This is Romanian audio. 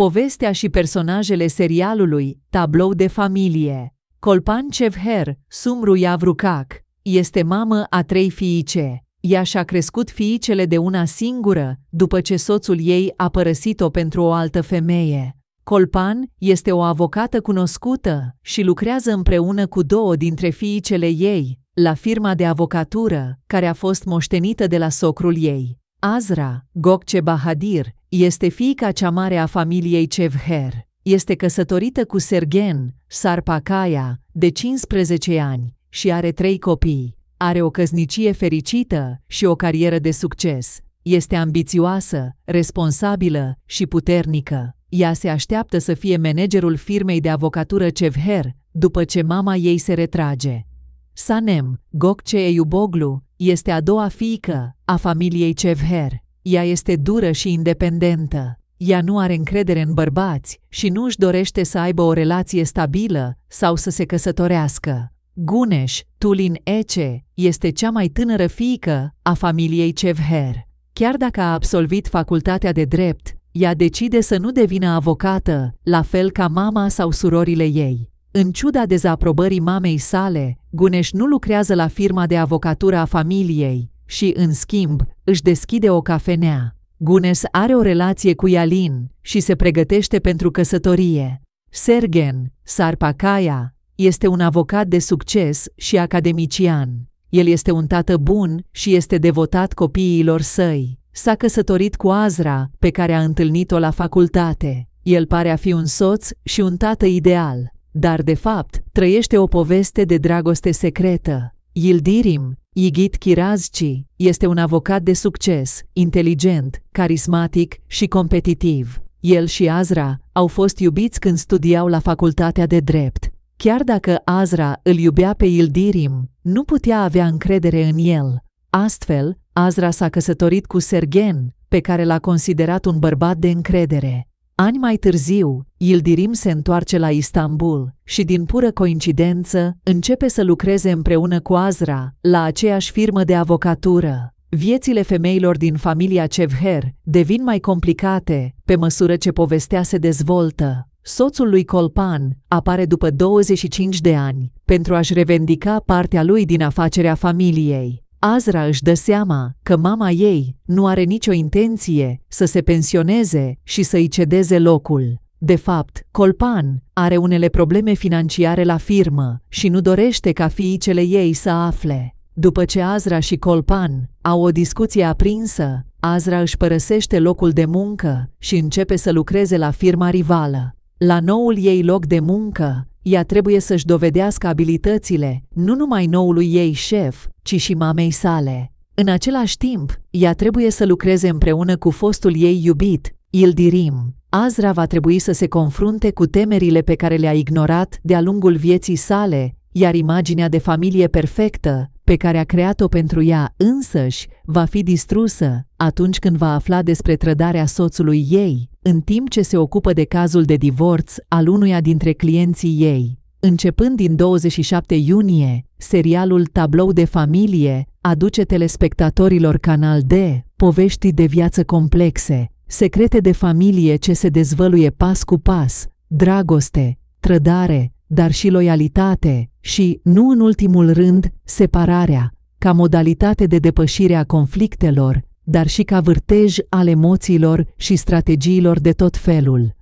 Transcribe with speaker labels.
Speaker 1: povestea și personajele serialului Tablou de familie. Colpan Cevher, Sumru Iavrucac, este mamă a trei fiice. Ea și-a crescut fiicele de una singură, după ce soțul ei a părăsit-o pentru o altă femeie. Colpan este o avocată cunoscută și lucrează împreună cu două dintre fiicele ei, la firma de avocatură, care a fost moștenită de la socrul ei. Azra, Gokce Bahadir, este fiica cea mare a familiei Cevher. Este căsătorită cu Sergen Sarpakaya, de 15 ani, și are trei copii. Are o căsnicie fericită și o carieră de succes. Este ambițioasă, responsabilă și puternică. Ea se așteaptă să fie managerul firmei de avocatură Cevher după ce mama ei se retrage. Sanem Gokce Eyuboglu este a doua fiică a familiei Cevher. Ea este dură și independentă. Ea nu are încredere în bărbați și nu își dorește să aibă o relație stabilă sau să se căsătorească. Guneș Tulin Ece este cea mai tânără fiică a familiei Cevher. Chiar dacă a absolvit facultatea de drept, ea decide să nu devină avocată, la fel ca mama sau surorile ei. În ciuda dezaprobării mamei sale, Guneș nu lucrează la firma de avocatură a familiei, și, în schimb, își deschide o cafenea. Gunes are o relație cu Yalin și se pregătește pentru căsătorie. Sergen, Sarpakaya, este un avocat de succes și academician. El este un tată bun și este devotat copiilor săi. S-a căsătorit cu Azra, pe care a întâlnit-o la facultate. El pare a fi un soț și un tată ideal, dar de fapt trăiește o poveste de dragoste secretă. Yildirim Igit Kirazci este un avocat de succes, inteligent, carismatic și competitiv. El și Azra au fost iubiți când studiau la facultatea de drept. Chiar dacă Azra îl iubea pe Ildirim, nu putea avea încredere în el. Astfel, Azra s-a căsătorit cu Sergen, pe care l-a considerat un bărbat de încredere. Ani mai târziu, Ildirim se întoarce la Istanbul și, din pură coincidență, începe să lucreze împreună cu Azra la aceeași firmă de avocatură. Viețile femeilor din familia Cevher devin mai complicate pe măsură ce povestea se dezvoltă. Soțul lui Colpan apare după 25 de ani pentru a-și revendica partea lui din afacerea familiei. Azra își dă seama că mama ei nu are nicio intenție să se pensioneze și să-i cedeze locul. De fapt, Colpan are unele probleme financiare la firmă și nu dorește ca fiicele ei să afle. După ce Azra și Colpan au o discuție aprinsă, Azra își părăsește locul de muncă și începe să lucreze la firma rivală. La noul ei loc de muncă, ea trebuie să-și dovedească abilitățile, nu numai noului ei șef, ci și mamei sale. În același timp, ea trebuie să lucreze împreună cu fostul ei iubit, Ildirim. Azra va trebui să se confrunte cu temerile pe care le-a ignorat de-a lungul vieții sale, iar imaginea de familie perfectă, pe care a creat-o pentru ea însăși, va fi distrusă atunci când va afla despre trădarea soțului ei, în timp ce se ocupă de cazul de divorț al unuia dintre clienții ei. Începând din 27 iunie, serialul Tablou de familie aduce telespectatorilor Canal D povești de viață complexe, secrete de familie ce se dezvăluie pas cu pas, dragoste, trădare, dar și loialitate și, nu în ultimul rând, separarea, ca modalitate de depășire a conflictelor dar și ca vârtej al emoțiilor și strategiilor de tot felul.